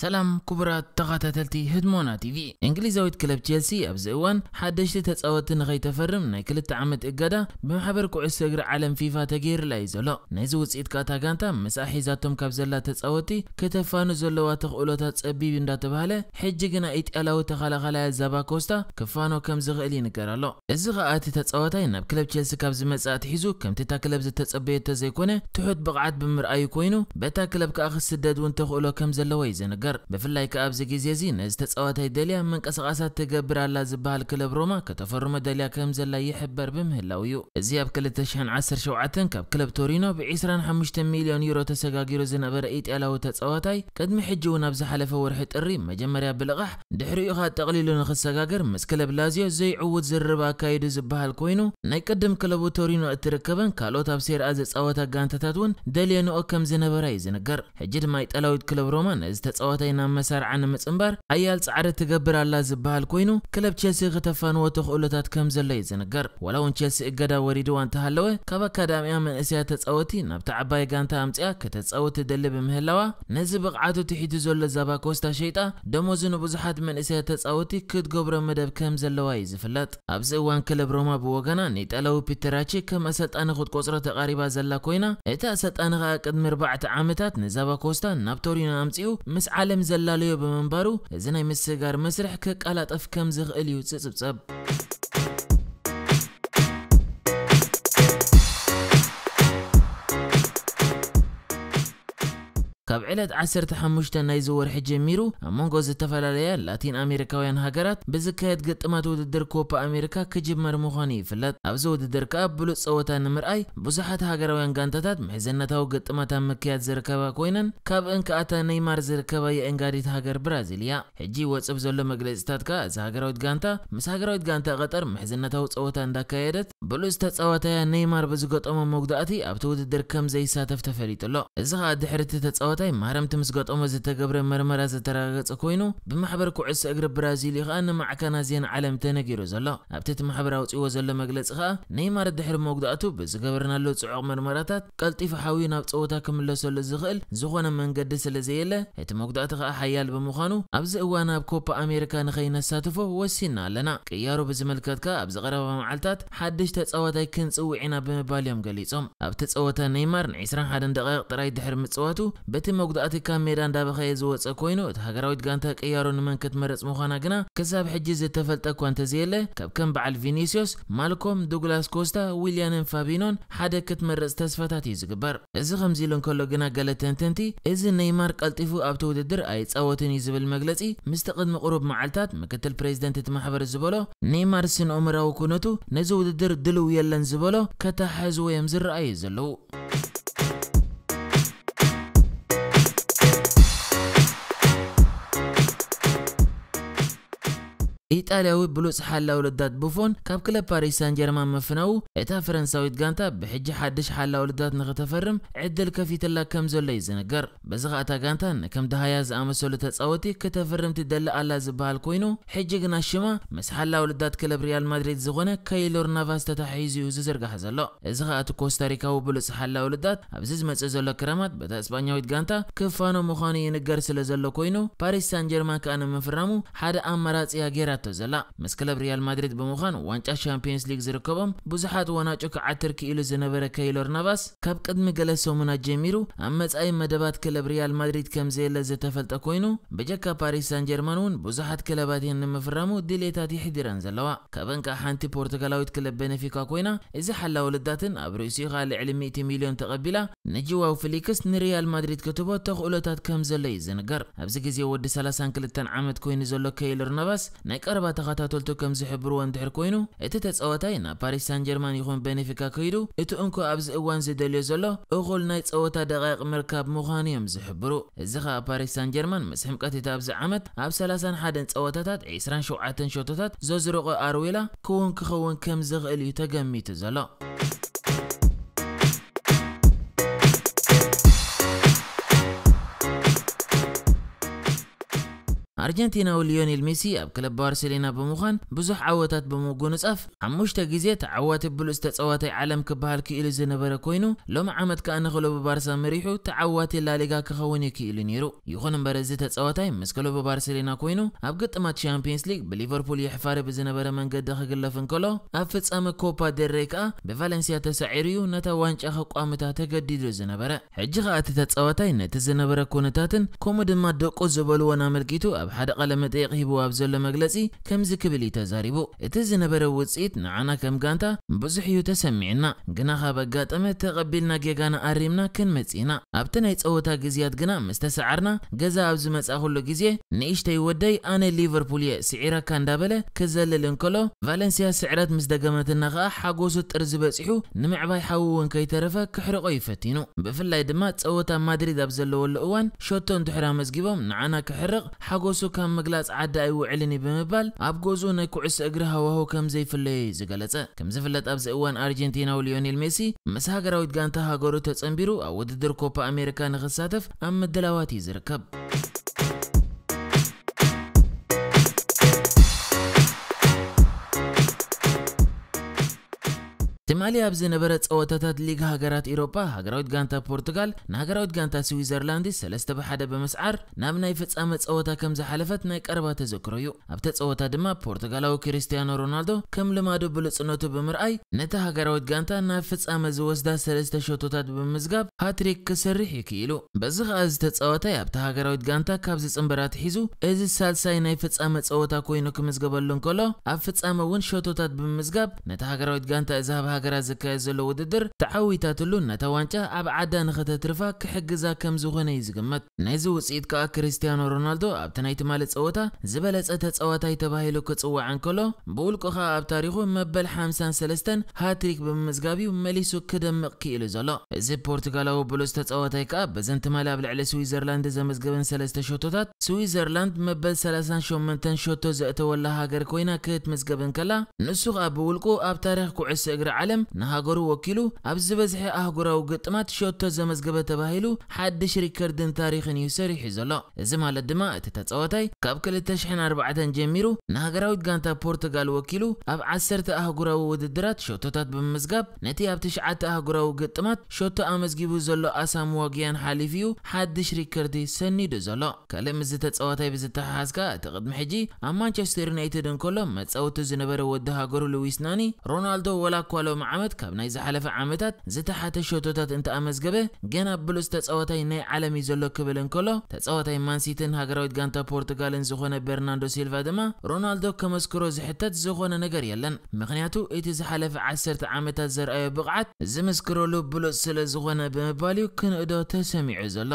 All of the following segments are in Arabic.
ሰላም ክቡራት ተኸታተልቲ ህድሞና ቲቪ እንግሊዛዊት ክለብ ቸልሲ ኣብዚ እዋን ሓደሽቲ ተፃወቲ ንኸይተፈርም ናይ ክልተ ዓመት እገዳ ብማሕበር ኩዕሶ እግሪ ዓለም ፊፋ ተገይርላ እዩ ዘሎ ናይዚ ውፅኢት ካታ ጋንታ ምስኣ ሒዛቶም ካብ ዘላ ተፃወቲ ክተፋኑ ዘለዋ ተኽእሎታት ፀቢብ እንዳተባሃለ ሕጂ ግና ኢጥያላዊ ተኸላኸላይ ዛባ ኮስታ ክፋኖ ከም ዝኽእል ይንገር ኣሎ እዚ ከዓ እቲ ተፃወታይ ናብ ክለብ ቸልሲ ካብ ዝመፅእ ትሒዙ ከምቲ እታ ክለብ ዝተፀበየቶ ዘይኮነ ትሑት ብቕዓት ብምርኣዩ ኮይኑ በታ ክለብ ከዓ ክስደድ እውን ተኽእሎ ከም ዘለዎ እዩ ዝንገር ነገር በፍላይ ከአብዚ ግዜ እዚ ነዚ ተፃዋታይ ደልያ ምንቅስቓሳት ትገብር ኣላ ዝበሃል ክለብ ሮማ ከተፈርመ ደልያ ከም ዘላ ይሕበር ብምህላው እዩ እዚ ኣብ 2017 ካብ ክለብ ቶሪኖ ብ25 ሚልዮን ዩሮ ተሰጋጊሩ ዝነበረ ኢጥያላዊ ተፃዋታይ ቅድሚ ሕጂ እውን ኣብ ዝሓለፈ ወርሒ ጥሪ መጀመርያ ብልቓሕ ድሕሪኡ ኻ ጠቕሊሉ ንኽሰጋገር ምስ ክለብ ላዝዮ ዘይዕውት ዝርብ ኣካይዱ ዝበሃል ኮይኑ ናይ ቅድም ክለቡ ቶሪኖ እትርከበን ካልኦት ኣብ ሴርኣ ዘጻወታ ጋንታታት እውን ደልየንኦ ከም ዝነበረ እዩ ዝንገር ሕጂ ድማ ይጠላዊት ክለብ ሮማ ነዚ ተፃወታ ፀወታይና መሰርዓን ንምፅምባር ሓያል ፃዕሪ ትገብር ኣላ ዝበሃል ኮይኑ ክለብ ቸልሲ ክተፋንዎ ተኽእሎታት ከም ዘሎ እዩ ዝንገር ዋላ እውን ቸልሲ እገዳ ወሪድዋ እንተሃለወ ካብ ኣካዳሚያ መንእስያ ተፃወቲ ናብቲ ዓባይ ጋንታ ኣምፅያ ከተፃወት ትደሊ ብምህላዋ ነዚ ብቕዓቱ ትሒቱ ዘሎ ዛባ ኮስታ ሸይጣ ደመዙ ንብዙሓት መንእሰያ ተፃወቲ ክትገብሮ መደብ ከም ዘለዋ እዩ ዝፍለጥ ኣብዚ እዋን ክለብ ሮማ ብወገና ንጠለዊ ፒተራቺ ከም ኣሰልጣኒ ክትቆፅሮ ተቃሪባ ዘላ ኮይና እቲ ኣሰልጣኒ ከዓ ቅድሚ 4 ዓመታት ንዛባ ኮስታ ናብ ቶሪኖ ኣምፂኡ ምስ ዓለ عالم زلاليو بمنبرو زناي مسجار مسرح كك على طف كم زغ اليو ኣብዕለት 15 ናይ ዝወርሒ ጀሚሩ ኣብ መንጎ ዝተፈላለየ ላቲን ኣሜሪካውያን ሃገራት ብዝካየድ ግጥማት ውድድር ኮፓ ኣሜሪካ ክጅመር ምዃኑ ይፍለጥ ኣብዚ ውድድር ከዓ ብሉፅ ፀወታ ንምርኣይ ብዙሓት ሃገራውያን ጋንታታት ምሕዝነታዊ ግጥማት ኣብ ምክያድ ዝርከባ ኮይነን ካብአን ከኣታ ነይማር ዝርከባ የአንጋዲት ሃገር ብራዚል እያ ሕጂ ወፅብ ዘሎ መግለፂታት ከዓ እዚ ሃገራዊት ጋንታ ምስ ሃገራዊት ጋንታ ቀጠር ምሕዝነታዊ ፀወታ እንዳካየደት ብሉፅ ተፃዋታያ ነይማር ብዝገጠሞ መጉዳእቲ ኣብቲ ውድድር ከም ዘይሳተፍ ተፈሊጡሎ እዚ ከዓ ድሕሪ እቲ ተፃዋታይ مهرم تمسقط أمز تقبر مرمرة تراغت أكوينو بمحبر كعس أقرب برازيلي خان مع كان زين عالم تنقير زلا أبتت محبر أوت إيوز زلا مجلس خا نيمار الدحر موجود أتوب بس قبرنا له تسوق مرمرات قال تيف حاوينا بتسوق تكمل له سل زغل زخنا من قدس لزيلة هت موجود أتغا حيال بمخانو أبز أوانا بكوبا أمريكا نخينا ساتفو وسينا لنا كيارو بزملكات كا أبز غرابة معلتات حدش تتسوق تاي كنس وعينا بمباليوم قليصم أبتت سوق تنيمار نعيش رح حد دقائق الدحر متسوقته بتم مقدعتی کامیران دا بخی زود سکوینود. هگر اوت گانتا کیارون من کت مرز مخانه گنا. کسب حجیز تفلت اکوانت زیله. کب کم بعد فینیسیوس، مالکوم، دوغلاس کوستا، ویلیام فابینون. حده کت مرز تصفتاتی زگبر. از خم زیلون کل گنا گلتنتنتی. از نیمار کالتیفو آبتوده در عیت آوتنی زبال مغلطی. مستقیم قرب معلتات. مکتل پریزیدنت محبر زبالو. نیمار سن عمر او کنتو. نزود در دلویالن زبالو. کت حزویم زر عیزلو. ኢጣልያዊ ብሉፅ ሓላዊ ልዳት ቡፎን ካብ ክለብ ፓሪስ ሳን ጀርማን ምፍናው እታ ፈረንሳዊት ጋንታ ብሕጂ ሓድሽ ሓላዊ ልዳት ንኽተፈርም ዕድል ከፊትላ ከም ዘሎ እዩ ዝንገር በዚ ከዓ እታ ጋንታ ንከም ድሃያ ዝኣመሰሉ ተፃወቲ ክተፈርም ትደሊ ኣላ ዝበሃል ኮይኑ ሕጂ ግና ሽማ ምስ ሓላዊ ልዳት ክለብ ሪያል ማድሪድ ዝኾነ ከይሎር ናቫስ ተታሒዙ እዩ ዝዝርጋሕ ዘሎ እዚ ከዓ እቲ ኮስታሪካዊ ብሉፅ ሓላዊ ልዳት ኣብዚ ዝመፅእ ዘሎ ክረማት በታ እስጳኛዊት ጋንታ ክፋኖ ምዃኑ ይንገር ስለ ዘሎ ኮይኑ ፓሪስ ሳን ጀርማን ከዓ ንምፍራሙ ሓደ ኣማራፂ ያ ገይራቶ ዘላ ምስ ክለብ ሪያል ማድሪድ ብምዃን ዋንጫ ሻምፒየንስ ሊግ ዝርከቦም ብዙሓት ወናጮ ክዓትርክ ኢሉ ዝነበረ ከይሎር ናቫስ ካብ ቅድሚ ገለ ሰሙናት ጀሚሩ ኣብ መጻኢ መደባት ክለብ ሪያል ማድሪድ ከም ዘየለ ዝተፈልጠ ኮይኑ ብጀካ ፓሪስ ሳን ጀርመን እውን ብዙሓት ክለባት እየን ንምፍራሙ ድሌታት ይሕዲረን ዘለዋ ካብአን ከዓ ሓንቲ ፖርቱጋላዊት ክለብ ቤነፊካ ኮይና እዚ ሓላ ውልዳትን ኣብ ርእሲኡ ከዓ ልዕሊ 100 ሚሊዮን ተቐቢላ ንጅዋው ፍሊክስ ንሪያል ማድሪድ ክትቦ ተኽእሎታት ከም ዘሎ እዩ ዝንገር ኣብዚ ግዜ ወዲ 32 ዓመት ኮይኑ ዘሎ ከይሎር ናቫስ ናይ ቀረባ ተኸታተልቱ ከም ዝሕብርዎ እንድሕር ኮይኑ እቲ ተፃወታይና ፓሪስ ሳን ጀርማን ይኹን ቤኔፊካ ክይዱ እቲ እንኮ ኣብዚ እዋን ዝደልዮ ዘሎ እኹል ናይ ፀወታ ደቃይቕ ምርካብ ምዃኑ እዮም ዝሕብሩ እዚ ከዓ ፓሪስ ሳን ጀርማን ምስ ሕምቀት እቲ ኣብዚ ዓመት ኣብ 31 ፀወታታት 27 ሸቶታት ዘዝረቆ ኣርዊላ ክውን ክኸውን ከም ዝኽእል እዩ ተገሚቱ ዘሎ ኣርጀንቲናዊ ሊዮኔል ሜሲ ኣብ ክለብ ባርሴሎና ብምዃን ብዙሕ ዓወታት ብምጉንፃፍ ሓሙሽተ ግዜ ተዓዋቲ ብሉፅ ተፀዋታይ ዓለም ክበሃል ክኢሉ ዝነበረ ኮይኑ ሎሚ ዓመት ከዓ ንክለቡ ባርሳ መሪሑ ተዓዋቲ ላሊጋ ክኸውን ይክኢሉ ነይሩ ይኹን እምበር እዚ ተፀዋታይ ምስ ክለቡ ባርሴሎና ኮይኑ ኣብ ግጥማት ቻምፒየንስ ሊግ ብሊቨርፑል የሕፋሪ ብዝነበረ መንገዲ ክግለፍ እንከሎ ኣብ ፍጻመ ኮፓ ደረይ ከዓ ብቫለንሲያ ተሳዒሩ እዩ ነታ ዋንጫ ከቋምታ ተገዲዱ ዝነበረ ሕጂ ከዓ እቲ ተፀዋታይ ነቲ ዝነበረ ኩነታትን ከምኡ ድማ ደቆ ዝበልዎን ኣመልኪቱ ኣብ ሓደ ቃለ መጠየቕ ሂብዎ ኣብ ዘሎ መግለፂ ከምዚ ክብል እዩ ተዛሪቡ እቲ ዝነበረ ውፅኢት ንዓና ከም ጋንታ ብዙሕ እዩ ተሰሚዕና ግና ካብ ኣጋጠመ ተቐቢልና ጌጋና ኣሪምና ክንመፂና ኣብቲ ናይ ፀወታ ግዜያት ግና ምስ ተሰዓርና ገዛ ኣብ ዝመፃ ኩሉ ግዜ ንእሽተይ ወደይ ኣነ ሊቨርፑል እየ ስዒረካ እንዳበለ ክዘልል እንከሎ ቫለንስያ ስዕረት ምስ ደገመትና ከዓ ሓጎሱ ጥር ዝበፂሑ ንምዕባይ ሓዊ እውን ከይተረፈ ክሕርቆ ይፈቲኑ ብፍላይ ድማ ፀወታ ማድሪድ ኣብ ዘለወሉ እዋን ሸቶ እንድሕራ መዝጊቦም ንዓና ክሕርቕ ሓጎሱ ከም ምግላጽ ዓዳ ኣይውዕልን እዩ ብምባል ኣብ ጎዝኡ ናይ ኩዕሶ እግሪ ሃዋህው ከም ዘይፍለየ እዩ ዝገለጸ ከም ዝፍለጥ ኣብዚ እዋን ኣርጀንቲናዊ ሊዮኔል ሜሲ ምስ ሃገራዊት ጋንታ ሃገሩ ተጸንቢሩ ኣብ ውድድር ኮፓ ኣሜሪካ ንኽሳተፍ ኣብ ምድላዋት እዩ ዝርከብ ትማሊ ኣብ ዝነበረ ፀወታታት ሊግ ሃገራት ኤሮፓ ሃገራዊት ጋንታ ፖርቱጋል ንሃገራዊት ጋንታ ስዊዘርላንድ ሰለስተ ብሓደ ብምስዓር ናብ ናይ ፍጻመ ፀወታ ከም ዝሓለፈት ናይ ቀረባ ተዘክሮ እዩ ኣብቲ ፀወታ ድማ ፖርቱጋላዊ ክርስቲያኖ ሮናልዶ ከም ልማዶ ብልፅነቱ ብምርኣይ ነቲ ሃገራዊት ጋንታ ናብ ፍጻመ ዝወስዳ ሰለስተ ሸቶታት ብምዝጋብ ሃትሪክ ክሰርሕ ይክኢሉ በዚ ከዓ ዝተፀወታይ ኣብቲ ሃገራዊት ጋንታ ካብ ፅምብራ ትሒዙ እዚ ሳልሳይ ናይ ፍጻመ ፀወታ ኮይኑ ክምዝገበሉ እንከሎ ኣብ ፍጻመ እውን ሸቶታት ብምዝጋብ ነቲ ሃገራዊት ጋንታ እዝሃብ ንሃገራት ዘካየድ ዘሎ ውድድር ተዓዊታትሉን ነታ ዋንጫ ኣብ ዓዳ ንኸተትርፋ ክሕግዛ ከም ዝኾነ እዩ ዝግመት ናይዚ ውፅኢት ከዓ ክርስቲያኖ ሮናልዶ ኣብቲ ናይቲ ማለት ፀወታ ዝበለፀ ተፀዋታይ ተባሂሉ ክፅዋዕ እንከሎ ብውልቁ ከዓ ኣብ ታሪኹ መበል 53 ሃትሪክ ብምምዝጋቢኡ መሊሱ ክደምቕ ክኢሉ ዘሎ እዚ ፖርቱጋላዊ ብሉፅ ተፃዋታይ ከዓ በዘንትማል ኣብ ልዕሊ ስዊዘርላንድ ዘመዝገበን ሰለስተ ሸቶታት ስዊዘርላንድ መበል 38 ሸቶ ዘእተወላ ሃገር ኮይና ክትምዝገብን ከላ ንሱ ከዓ ብውልቁ ኣብ ታሪክ ኩዕሶ እግሪ ዓለም ንሃገሩ ወኪሉ ኣብ ዝበዝሐ ኣህጉራዊ ግጥማት ሸቶ ዘመዝገበ ተባሂሉ ሓድሽ ሪከርድን ታሪኽን እዩ ሰሪሑ ዘሎ እዚ ማለት ድማ እቲ ተፃወታይ ካብ 204 ጀሚሩ ንሃገራዊት ጋንታ ፖርቱጋል ወኪሉ ኣብ 10 ኣህጉራዊ ውድድራት ሸቶታት ብምምዝጋብ ነቲ ኣብ ትሽዓተ ኣህጉራዊ ግጥማት ሸቶ ኣመዝጊቡ ዘሎ ኣሳም ዋግያን ሓሊፍ እዩ ሓድሽ ሪከርዲ ሰኒዱ ዘሎ ካልእ ምዝ ተፃዋታይ ብዝተሓሓዝ ከዓ እቲ ቅድሚ ሕጂ ኣብ ማንቸስተር ዩናይትድ እንከሎ መፃወቱ ዝነበረ ወዲ ሃገሩ ሉዊስ ናኒ ሮናልዶ ወላ እኳሎ መዓመት ካብ ናይ ዝሓለፈ ዓመታት ዝተሓተ ሸቶታት እንተኣመዝገበ ገና ብሉፅ ተፃወታይ ናይ ዓለም እዩ ዘሎ ክብል እንከሎ ተፃወታይ ማንሲትን ሃገራዊት ጋንታ ፖርቱጋልን ዝኾነ በርናንዶ ሲልቫ ድማ ሮናልዶ ከመስክሮ ዝሕተት ዝኾነ ነገር የለን ምክንያቱ እቲ ዝሓለፈ ዓሰርተ ዓመታት ዘርኣዮ ብቕዓት ዝምስክረሉ ብሉፅ ስለ ዝኾነ ብምባል እዩ ክንእዶ ተሰሚዑ ዘሎ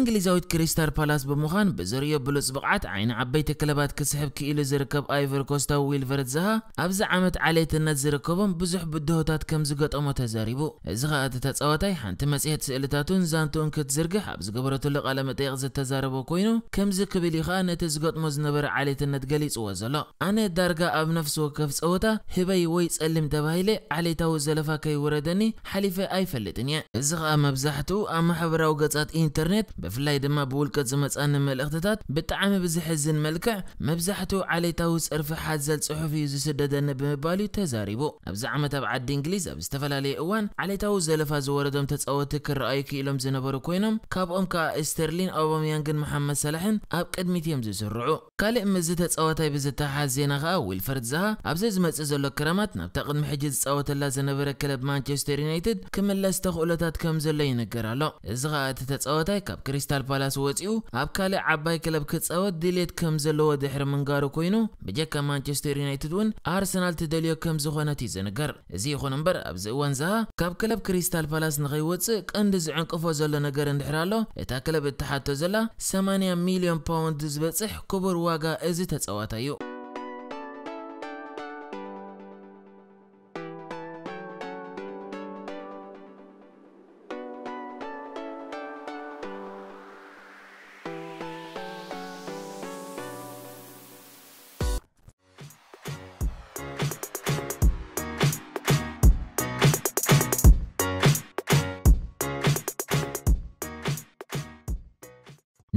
እንግሊዛዊት ክሪስታል ፓላስ ብምዃን ብዝርዮ ብሉፅ ብቕዓት ዓይኒ ዓበይቲ ክለባት ክስሕብ ክኢሉ ዝርከብ ኣይቨር ኮስታ ዊልቨርት ዝሃ ኣብዚ ዓመት ዓሌትነት ዝርከቦም ብዙሕ ብድሆታት ከም ዝገጠሞ ተዛሪቡ እዚ ኸኣ እቲ ተፃዋታይ ሓንቲ መፅሄት ስእልታቱን ዛንቱኡን ክትዝርግሕ ኣብ ዝገበረትሉ ቃለ መጠይቕ ዝተዛረቦ ኮይኑ ከምዚ ክብል እዩ ኸኣ ነቲ ዝገጥሞ ዝነበረ ዓሌትነት ገሊፅዎ ዘሎ ኣነ ዳርጋ ኣብ ነፍሲ ወከፍ ፀወታ ህበይ ወይ ጸሊም ተባሂለ ዓሌታዊ ዘለፋ ከይወረደኒ ሓሊፈ ኣይፈልጥን እየ እዚ ኸኣ መብዛሕትኡ ኣብ ማሕበራዊ ገጻት ኢንተርኔት بفلاي دما بولكت زمتان ملاختتات بتعامي بزحزن ملكع مبزحتو علي تاو سرف حزل صحفي يزي سددن بمبالي تزاريبو ابزعمة بعد انجليز ابستفل علي اوان علي تاو زلفا زوردهم تتصوت تكر اي كي لهم زنبرو كوينهم كاب ام كا استرلين او ميانجن محمد سلاحن اب قدمت يم زرعو كالي ام زي تتصوتي بزي تحزينا غا ويلفرد زها ابزي زمت زلو كرامات نب تقدم حجي تتصوت الله زنبرا كلب مانشستر يونايتد كمل لاستخ اولتات كم زلين الجرالو ازغا تتصوتي كاب ክሪስታል ፓላስ ወፂኡ ኣብ ካልእ ዓባይ ክለብ ክፃወት ድሌት ከም ዘለዎ ድሕሪ ምንጋሩ ኮይኑ ብጀካ ማንቸስተር ዩናይትድ እውን ኣርሰናል ትደልዮ ከም ዝኾነት እዩ ዝንገር እዚ ይኹን እምበር ኣብዚ እዋን ዝሃ ካብ ክለብ ክሪስታል ፓላስ ንኸይወፅእ ቀንዲ ዝዕንቅፎ ዘሎ ነገር እንድሕር ኣሎ እታ ክለብ እትሓቶ ዘላ 80 ሚልዮን ፓውንድ ዝበፅሕ ክቡር ዋጋ እዚ ተፃዋታይ እዩ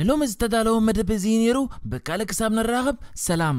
ንሎሚ ዝተዳለወ መደብ እዚ ነይሩ ብካልእ ክሳብ ንራኸብ ሰላም